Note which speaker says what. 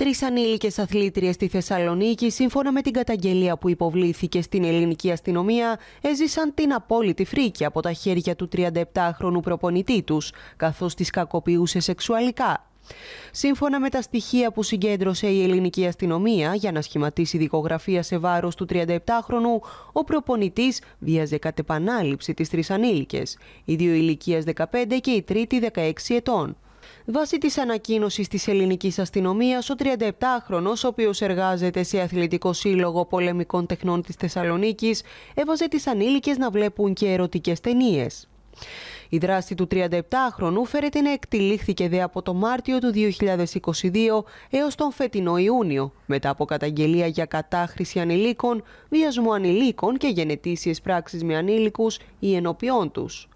Speaker 1: Τρεις ανήλικες αθλήτριες στη Θεσσαλονίκη, σύμφωνα με την καταγγελία που υποβλήθηκε στην ελληνική αστυνομία, έζησαν την απόλυτη φρίκη από τα χέρια του 37χρονου προπονητή τους, καθώς τις κακοποιούσε σεξουαλικά. Σύμφωνα με τα στοιχεία που συγκέντρωσε η ελληνική αστυνομία για να σχηματίσει δικογραφία σε βάρος του 37χρονου, ο προπονητής βίαζε κατ' επανάληψη τις τρεις ανήλικες, οι δύο ηλικίας 15 και η τρίτη 16 ετών. Βάσει της ανακοίνωσης της ελληνικής αστυνομίας, ο 37χρονο, ο οποίος εργάζεται σε αθλητικό σύλλογο πολεμικών τεχνών της Θεσσαλονίκης, έβαζε τις ανήλικες να βλέπουν και ερωτικές ταινίες. Η δράση του 37χρονου φέρεται να εκτελήχθηκε δε από το Μάρτιο του 2022 έως τον φετινό Ιούνιο, μετά από καταγγελία για κατάχρηση ανηλίκων, βιασμό ανηλίκων και γενετήσιες πράξεις με ανήλικους ή ενωπιών τους.